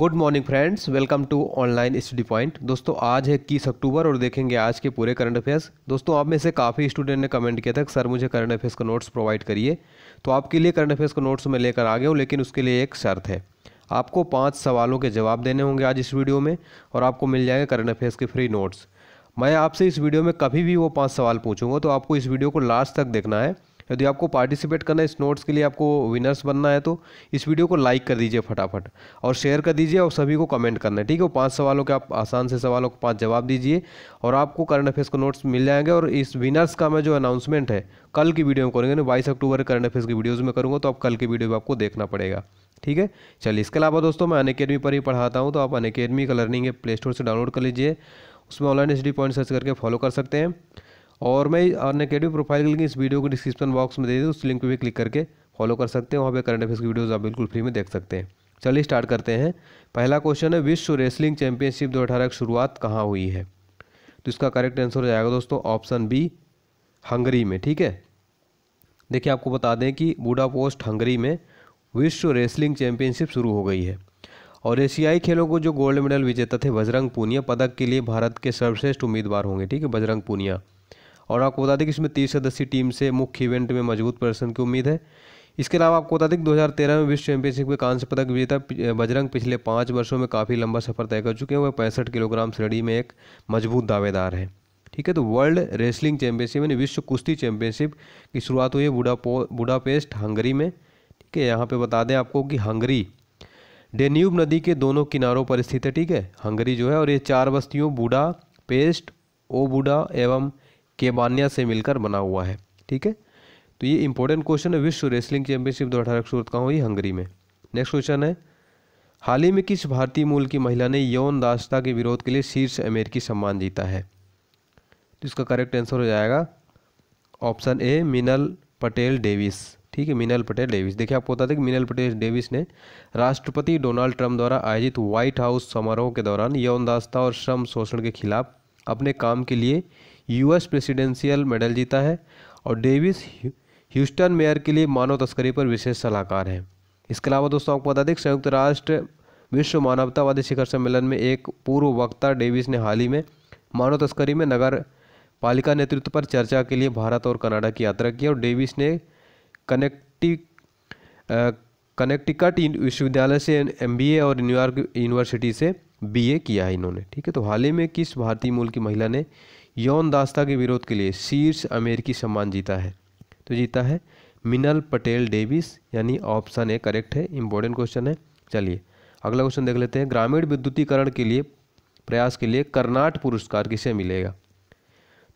good morning friends welcome to online study point दोस्तों आज है इक्कीस अक्टूबर और देखेंगे आज के पूरे करंट अफेयर्स दोस्तों आप में से काफ़ी स्टूडेंट ने कमेंट किया था कि सर मुझे करंट अफेयर्स का नोट्स प्रोवाइड करिए तो आपके लिए करंट अफेयर्स का नोट्स मैं लेकर आ गया हूँ लेकिन उसके लिए एक शर्त है आपको पाँच सवालों के जवाब देने होंगे आज इस वीडियो में और आपको मिल जाएगा करंट अफेयर्स के फ्री नोट्स मैं आपसे इस वीडियो में कभी भी वो पाँच सवाल पूछूंगा तो आपको इस वीडियो को लास्ट तक देखना है यदि आपको पार्टिसिपेट करना है इस नोट्स के लिए आपको विनर्स बनना है तो इस वीडियो को लाइक कर दीजिए फटाफट और शेयर कर दीजिए और सभी को कमेंट करना है ठीक है पाँच सवालों के आप आसान से सवालों को पाँच जवाब दीजिए और आपको करंट अफेयर्स के नोट्स मिल जाएंगे और इस विनर्स का मैं जो अनाउंसमेंट है कल की वीडियो में करूँगा बाईस अक्टूबर करंट अफेयर्स की वीडियोज़ में करूँगा तो आप कल की वीडियो में आपको देखना पड़ेगा ठीक है चलिए इसके अलावा दोस्तों मैं अनकेडमी पर ही पढ़ाता हूँ तो आप अनकेडमी का लर्निंग प्ले स्टोर से डाउनलोड कर लीजिए उसमें online H D point search करके फॉलो कर सकते हैं और मैं और नेगेटिव प्रोफाइल की लिंक इस वीडियो को डिस्क्रिप्शन बॉक्स में दे दूँ उस लिंक पर भी क्लिक करके फॉलो कर सकते हैं वहाँ पर करंट अफेयर्स की वीडियोज़ आप बिल्कुल फ्री में देख सकते हैं चलिए स्टार्ट करते हैं पहला क्वेश्चन है विश्व रेसलिंग चैंपियनशिप दो की शुरुआत कहाँ हुई है तो इसका करेक्ट आंसर हो जाएगा दोस्तों ऑप्शन बी हंगरी में ठीक है देखिए आपको बता दें कि बूडापोस्ट हंगरी में विश्व रेसलिंग चैंपियनशिप शुरू हो गई है और एशियाई खेलों को जो गोल्ड मेडल विजेता थे बजरंग पूनिया पदक के लिए भारत के सर्वश्रेष्ठ उम्मीदवार होंगे ठीक है बजरंग पूनिया और आपको बता दें कि इसमें तीस सदस्यीय टीम से मुख्य इवेंट में मजबूत प्रदर्शन की उम्मीद है इसके अलावा आपको बता दें कि 2013 में विश्व चैंपियनशिप में कांस्य पदक विजेता बजरंग पिछले पाँच वर्षों में काफ़ी लंबा सफर तय कर चुके हैं वह पैंसठ किलोग्राम श्रेणी में एक मजबूत दावेदार है ठीक है तो वर्ल्ड रेसलिंग चैंपियनशिप यानी विश्व कुश्ती चैंपियनशिप की शुरुआत हुई है बुडापो बुडापेस्ट हंगरी में ठीक है यहाँ पर बता दें आपको कि हंगरी डेन्यूब नदी के दोनों किनारों पर स्थित है ठीक है हंगरी जो है और ये चार बस्तियों बूढ़ा पेस्ट ओ बूढ़ा एवं केबानिया से मिलकर बना हुआ है ठीक है तो ये इंपॉर्टेंट क्वेश्चन है विश्व रेसलिंग चैंपियनशिप दो हज़ार सूरत कहाँ हुई हंगरी में नेक्स्ट क्वेश्चन है हाल ही में किस भारतीय मूल की महिला ने यौन दास्ता के विरोध के लिए शीर्ष अमेरिकी सम्मान जीता है तो इसका करेक्ट आंसर हो जाएगा ऑप्शन ए मिनल पटेल डेविस ठीक है मिनल पटेल डेविस देखिए आपको बता दें कि मिनल पटेल डेविस ने राष्ट्रपति डोनाल्ड ट्रंप द्वारा आयोजित व्हाइट हाउस समारोह के दौरान यौन दास्ता और श्रम शोषण के खिलाफ अपने काम के लिए यूएस प्रेसिडेंशियल मेडल जीता है और डेविस ह्यूस्टन मेयर के लिए मानव तस्करी पर विशेष सलाहकार हैं इसके अलावा दोस्तों आपको बता दें संयुक्त राष्ट्र विश्व मानवतावादी शिखर सम्मेलन में एक पूर्व वक्ता डेविस ने हाल ही में मानव तस्करी में नगर पालिका नेतृत्व पर चर्चा के लिए भारत और कनाडा की यात्रा की और डेविस ने कनेक्टिव कनेक्टिकट विश्वविद्यालय से एमबीए और न्यूयॉर्क यूनिवर्सिटी से बीए किया है इन्होंने ठीक है तो हाल ही में किस भारतीय मूल की महिला ने यौन दास्ता के विरोध के लिए शीर्ष अमेरिकी सम्मान जीता है तो जीता है मिनल पटेल डेविस यानी ऑप्शन ए करेक्ट है इंपॉर्टेंट क्वेश्चन है चलिए अगला क्वेश्चन देख लेते हैं ग्रामीण विद्युतीकरण के लिए प्रयास के लिए कर्नाट पुरस्कार किसे मिलेगा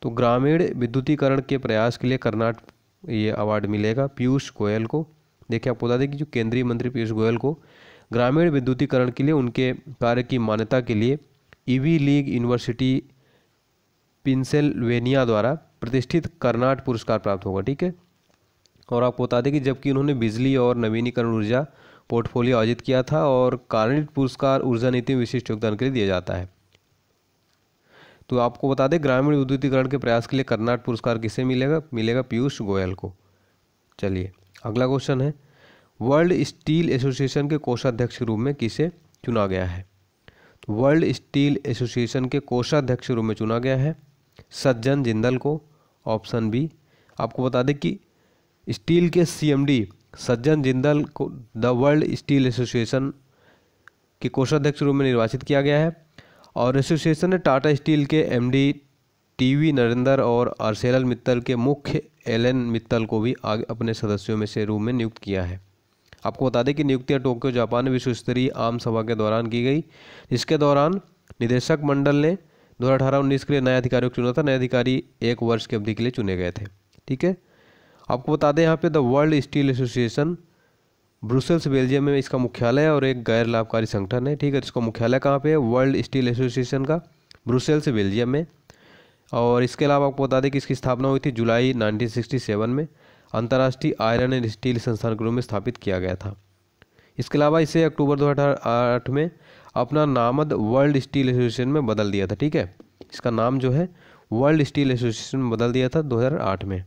तो ग्रामीण विद्युतीकरण के प्रयास के लिए कर्नाट ये अवार्ड मिलेगा पीयूष गोयल को देखिए आपको बता दें कि जो केंद्रीय मंत्री पीयूष गोयल को ग्रामीण विद्युतीकरण के लिए उनके कार्य की मान्यता के लिए ईवी लीग यूनिवर्सिटी पिंसेलवेनिया द्वारा प्रतिष्ठित कर्नाट पुरस्कार प्राप्त होगा ठीक है और आपको बता दें कि जबकि उन्होंने बिजली और नवीनीकरण ऊर्जा पोर्टफोलियो आयोजित किया था और कार्निट पुरस्कार ऊर्जा नीति में विशिष्ट योगदान के लिए दिया जाता है तो आपको बता दें ग्रामीण विद्युतीकरण के प्रयास के लिए कर्नाट पुरस्कार किसे मिलेगा मिलेगा पीयूष गोयल को चलिए अगला क्वेश्चन है वर्ल्ड स्टील एसोसिएशन के कोषाध्यक्ष के रूप में किसे चुना गया है वर्ल्ड स्टील एसोसिएशन के कोषाध्यक्ष रूप में चुना गया है सज्जन जिंदल को ऑप्शन बी आपको बता दें कि स्टील के सीएमडी सज्जन जिंदल को द वर्ल्ड स्टील एसोसिएशन के कोषाध्यक्ष रूप में निर्वाचित किया गया है और एसोसिएशन ने टाटा स्टील के एमडी टीवी नरेंद्र और अर्सेल मित्तल के मुख्य एलन मित्तल को भी आगे अपने सदस्यों में से रूम में नियुक्त किया है आपको बता दें कि नियुक्तियां टोक्यो जापान विश्व स्तरीय आम सभा के दौरान की गई इसके दौरान निदेशक मंडल ने दो हज़ार अठारह उन्नीस के लिए नया को चुना था नए अधिकारी एक वर्ष की अवधि के लिए चुने गए थे ठीक है आपको बता दें यहाँ पे the world steel association Brussels Belgium में इसका मुख्यालय है और एक गैर लाभकारी संगठन है ठीक है इसका मुख्यालय कहाँ पे है वर्ल्ड स्टील एसोसिएशन का ब्रुसेल्स बेल्जियम में और इसके अलावा आपको बता दें कि इसकी स्थापना हुई थी जुलाई नाइनटीन में अंतर्राष्ट्रीय आयरन एंड स्टील संस्थान के रूप में स्थापित किया गया था इसके अलावा इसे अक्टूबर दो में अपना नामद वर्ल्ड स्टील एसोसिएशन में बदल दिया था ठीक है इसका नाम जो है वर्ल्ड स्टील एसोसिएशन में बदल दिया था 2008 में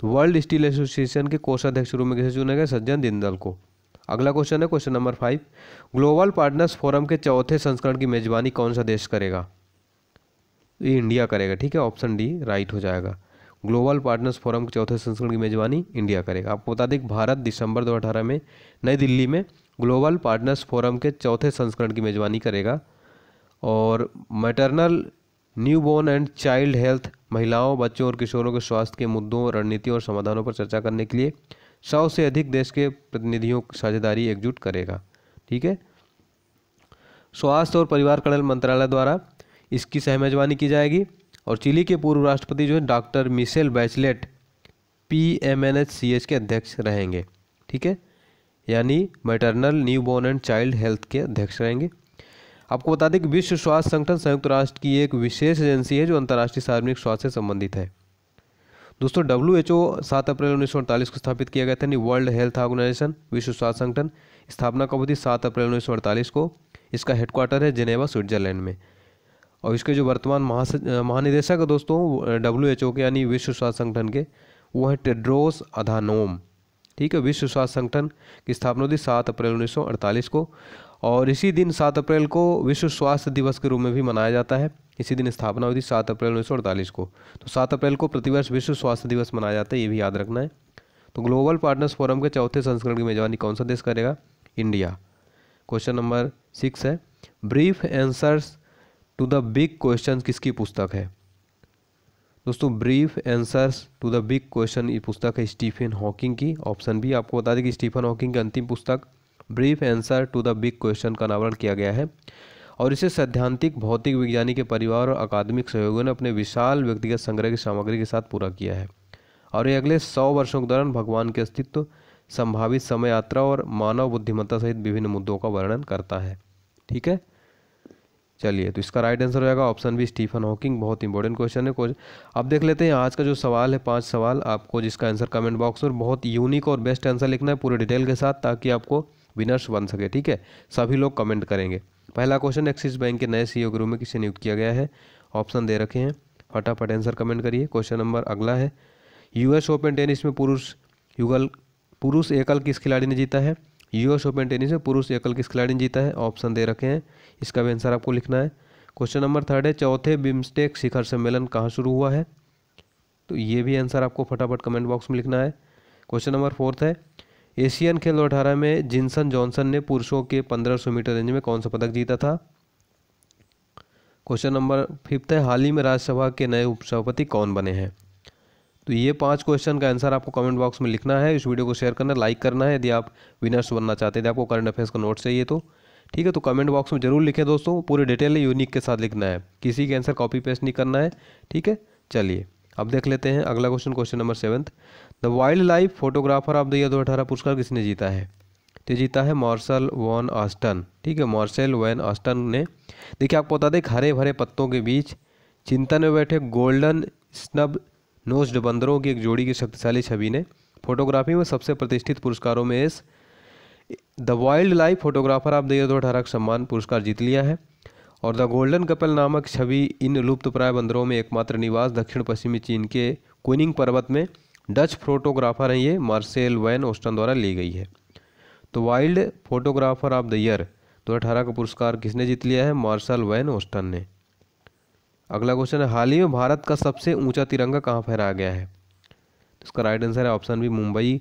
तो वर्ल्ड स्टील एसोसिएशन के कोषाध्यक्ष रूप में कैसे चुने गए सज्जन दिनदल को अगला क्वेश्चन है question number five global partners forum के चौथे संस्करण की मेजबानी कौन सा देश करेगा ये इंडिया करेगा ठीक है ऑप्शन डी राइट हो जाएगा ग्लोबल पार्टनर्स फोरम के चौथे संस्करण की मेजबानी इंडिया करेगा आपको बता दें भारत दिसंबर 2018 में नई दिल्ली में ग्लोबल पार्टनर्स फोरम के चौथे संस्करण की मेज़बानी करेगा और maternal newborn and child health महिलाओं बच्चों और किशोरों के स्वास्थ्य के मुद्दों रणनीतियों और समाधानों पर चर्चा करने के लिए सौ से अधिक देश के प्रतिनिधियों की साझेदारी एकजुट करेगा ठीक है स्वास्थ्य और परिवार कल्याण मंत्रालय द्वारा इसकी सहमेज़बानी की जाएगी और चिली के पूर्व राष्ट्रपति जो है doctor Michelle Bachelet P M N H C H के अध्यक्ष रहेंगे ठीक है यानी maternal newborn and child health के अध्यक्ष रहेंगे आपको बता दें कि विश्व स्वास्थ्य संगठन संयुक्त राष्ट्र की एक विशेष एजेंसी है जो अंतर्राष्ट्रीय सार्वजनिक स्वास्थ्य से संबंधित है दोस्तों डब्ल्यू एच ओ सात अप्रैल उन्नीस को स्थापित किया गया था यानी वर्ल्ड हेल्थ ऑर्गेनाइजेशन विश्व स्वास्थ्य संगठन स्थापना कब हुई थी सात अप्रैल उन्नीस को इसका हेडक्वार्टर है जिनेवा स्विट्जरलैंड में और इसके जो वर्तमान महानिदेशक है दोस्तों डब्ल्यू एच ओ के यानी विश्व स्वास्थ्य संगठन के वो है टेड्रोस अधानोम ठीक है विश्व स्वास्थ्य संगठन की स्थापना हुई सात अप्रैल उन्नीस को और इसी दिन सात अप्रैल को विश्व स्वास्थ्य दिवस के रूप में भी मनाया जाता है इसी दिन स्थापना हुई थी सात अप्रैल उन्नीस को तो सात अप्रैल को प्रतिवर्ष विश्व स्वास्थ्य दिवस मनाया जाता है ये भी याद रखना है तो ग्लोबल पार्टनर्स फोरम के चौथे संस्करण की मेजबानी कौन सा देश करेगा इंडिया क्वेश्चन नंबर सिक्स है brief answers to the big question किसकी पुस्तक है दोस्तों brief answers to the big question ये पुस्तक है स्टीफन हॉकिंग की ऑप्शन भी आपको बता दें कि स्टीफन हॉकिंग की अंतिम पुस्तक brief answer to the big question का अनावरण किया गया है और इसे सैद्धांतिक भौतिक विज्ञानी के परिवार और अकादमिक सहयोगियों ने अपने विशाल व्यक्तिगत संग्रह की सामग्री के साथ पूरा किया है और ये अगले सौ वर्षों के दौरान भगवान के अस्तित्व संभावित समय यात्रा और मानव बुद्धिमत्ता सहित विभिन्न मुद्दों का वर्णन करता है ठीक है चलिए तो इसका राइट आंसर हो जाएगा ऑप्शन बी स्टीफन हॉकिंग बहुत इंपॉर्टेंट क्वेश्चन है कुछ अब देख लेते हैं आज का जो सवाल है पांच सवाल आपको जिसका आंसर कमेंट बॉक्स में बहुत यूनिक और बेस्ट आंसर लिखना है पूरे डिटेल के साथ ताकि आपको विनर्स बन सके ठीक है सभी लोग कमेंट करेंगे पहला क्वेश्चन एक्सिस बैंक के नए सी ओ e में किसे नियुक्त किया गया है ऑप्शन दे रखे हैं फटाफट आंसर कमेंट करिए क्वेश्चन नंबर अगला है यूएस ओपन टेनिस में पुरुष युगल पुरुष एकल किस खिलाड़ी ने जीता है यूएस ओपन टेनिस में पुरुष एकल किस खिलाड़ी ने जीता है ऑप्शन दे रखे हैं इसका भी आंसर आपको लिखना है क्वेश्चन नंबर थर्ड है चौथे बिम्स्टेक शिखर सम्मेलन कहाँ शुरू हुआ है तो ये भी आंसर आपको फटाफट कमेंट बॉक्स में लिखना है क्वेश्चन नंबर फोर्थ है एशियन खेल दो अठारह में जिनसन जॉनसन ने पुरुषों के पंद्रह सौ मीटर रेंज में कौन सा पदक जीता था क्वेश्चन नंबर फिफ्थ है हाल ही में राज्यसभा के नए उपसभापति कौन बने हैं तो ये पांच क्वेश्चन का आंसर आपको कमेंट बॉक्स में लिखना है इस वीडियो को शेयर करना लाइक करना है यदि आप विनर्स बनना चाहते थे आपको करंट अफेयर्स का नोट चाहिए तो ठीक है तो कमेंट बॉक्स में जरूर लिखें दोस्तों पूरी डिटेल यूनिक के साथ लिखना है किसी के आंसर कॉपी पेस्ट नहीं करना है ठीक है चलिए अब देख लेते हैं अगला question question number seventh the wildlife photographer of the year दो अठारह पुरस्कार किसने जीता है तो जीता है मार्शल वॉन ऑस्टन ठीक है मार्शल वैन ऑस्टन ने देखिए आपको बता दें हरे भरे पत्तों के बीच चिंतन में बैठे गोल्डन स्नब नोस्ड बंदरों की एक जोड़ी की शक्तिशाली छवि ने फोटोग्राफी में सबसे प्रतिष्ठित पुरस्कारों में इस the wildlife photographer of the year दो अठारह सम्मान पुरस्कार जीत लिया है और द गोल्डन कपल नामक छवि इन लुप्तप्राय बंदरों में एकमात्र निवास दक्षिण पश्चिमी चीन के क्विनिंग पर्वत में डच फोटोग्राफर हैं ये मार्सेल वैन ओस्टन द्वारा ली गई है तो wild photographer of the year दो तो अठारह का पुरस्कार किसने जीत लिया है मार्शल वैन ओस्टन ने अगला क्वेश्चन है हाल ही में भारत का सबसे ऊंचा तिरंगा कहाँ फहराया गया है तो इसका राइट आंसर है ऑप्शन बी मुंबई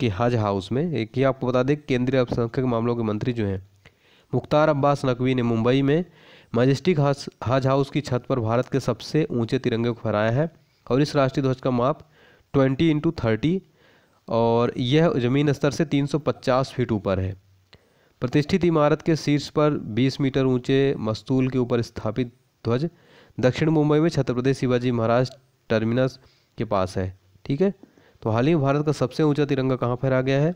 के हज हाउस में एक ही आपको बता दें केंद्रीय अल्पसंख्यक मामलों के मंत्री जो हैं मुख्तार अब्बास नकवी ने मुंबई में मजेस्टिक हज हज हाउस की छत पर भारत के सबसे ऊंचे तिरंगे को फहराया है और इस राष्ट्रीय ध्वज का माप ट्वेंटी इंटू थर्टी और यह ज़मीन स्तर से तीन सौ पचास फीट ऊपर है प्रतिष्ठित इमारत के शीर्ष पर बीस मीटर ऊंचे मस्तूल के ऊपर स्थापित ध्वज दक्षिण मुंबई में छत्रपति शिवाजी महाराज टर्मिनस के पास है ठीक है तो हाल ही में भारत का सबसे ऊंचा तिरंगा कहाँ फहरा गया है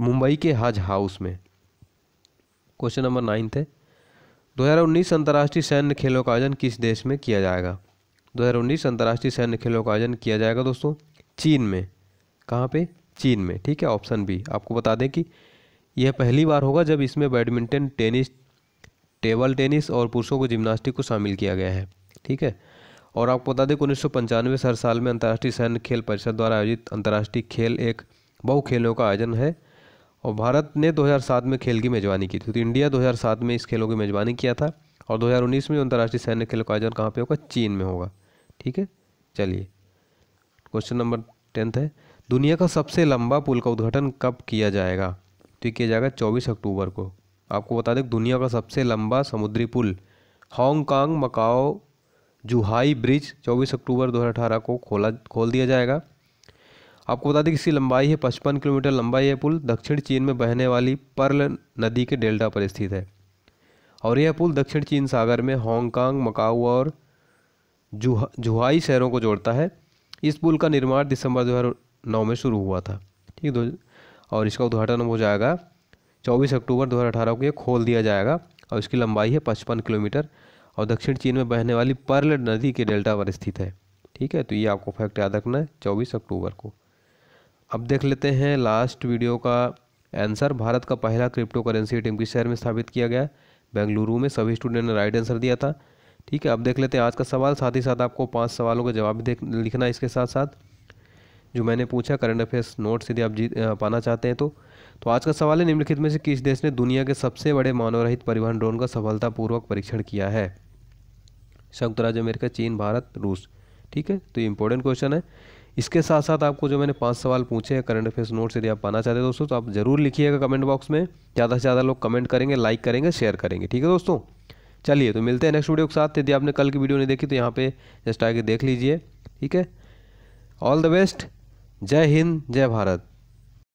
मुंबई के हज हाउस में क्वेश्चन नंबर नाइन्थ है दो हज़ार उन्नीस अंतर्राष्ट्रीय सैन्य खेलों का आयोजन किस देश में किया जाएगा दो हज़ार उन्नीस अंतर्राष्ट्रीय सैन्य खेलों का आयोजन किया जाएगा दोस्तों चीन में कहाँ पे चीन में ठीक है ऑप्शन बी आपको बता दें कि यह पहली बार होगा जब इसमें बैडमिंटन टेनिस टेबल टेनिस और पुरुषों को जिम्नास्टिक को शामिल किया गया है ठीक है और आपको बता दें कि उन्नीस सौ हर साल में अंतर्राष्ट्रीय सैन्य खेल परिषद द्वारा आयोजित अंतर्राष्ट्रीय खेल एक बहु खेलों का आयोजन है और भारत ने 2007 में खेल की मेज़बानी की थी तो इंडिया 2007 में इस खेलों की मेज़बानी किया था और 2019 में अंतर्राष्ट्रीय सैन्य खेलों का आयोजन कहाँ पे होगा चीन में होगा ठीक है चलिए क्वेश्चन नंबर टेंथ है दुनिया का सबसे लंबा पुल का उद्घाटन कब किया जाएगा तो किया जाएगा चौबीस अक्टूबर को आपको बता दें दुनिया का सबसे लंबा समुद्री पुल हांगकांग मकाओ जुहाई ब्रिज 24 अक्टूबर 2018 को खोला खोल दिया जाएगा आपको बता दें इसकी लंबाई है 55 किलोमीटर लंबा यह पुल दक्षिण चीन में बहने वाली पर्ल नदी के डेल्टा पर स्थित है और यह पुल दक्षिण चीन सागर में हांगकांग मकाऊ और जुहा जुहाई शहरों को जोड़ता है इस पुल का निर्माण दिसंबर दो में शुरू हुआ था ठीक है और इसका उद्घाटन हो जाएगा 24 अक्टूबर 2018 को ये खोल दिया जाएगा और इसकी लंबाई है पचपन किलोमीटर और दक्षिण चीन में बहने वाली पर्ल नदी के डेल्टा पर स्थित है ठीक है तो ये आपको फैक्ट याद रखना है चौबीस अक्टूबर को अब देख लेते हैं लास्ट वीडियो का आंसर भारत का पहला क्रिप्टो करेंसी टीम किस शहर में स्थापित किया गया बेंगलुरु में सभी स्टूडेंट ने राइट आंसर दिया था ठीक है अब देख लेते हैं आज का सवाल साथ ही साथ आपको पांच सवालों का जवाब देख लिखना इसके साथ साथ जो मैंने पूछा करंट अफेयर्स नोट यदि आप जी पाना चाहते हैं तो तो आज का सवाल है निम्नलिखित में से किस देश ने दुनिया के सबसे बड़े मानवरहित परिवहन ड्रोन का सफलतापूर्वक परीक्षण किया है संयुक्त राज्य अमेरिका चीन भारत रूस ठीक है तो ये इंपॉर्टेंट क्वेश्चन है इसके साथ साथ आपको जो मैंने पांच सवाल पूछे हैं करंट अफेयर्स नोट यदि आप पाना चाहते हैं दोस्तों तो आप जरूर लिखिएगा कमेंट बॉक्स में ज़्यादा से ज़्यादा लोग कमेंट करेंगे लाइक करेंगे शेयर करेंगे ठीक है दोस्तों चलिए तो मिलते हैं नेक्स्ट वीडियो के साथ यदि आपने कल की वीडियो नहीं देखी तो यहाँ पे जस्ट आके देख लीजिए ठीक है ऑल द बेस्ट जय हिंद जय भारत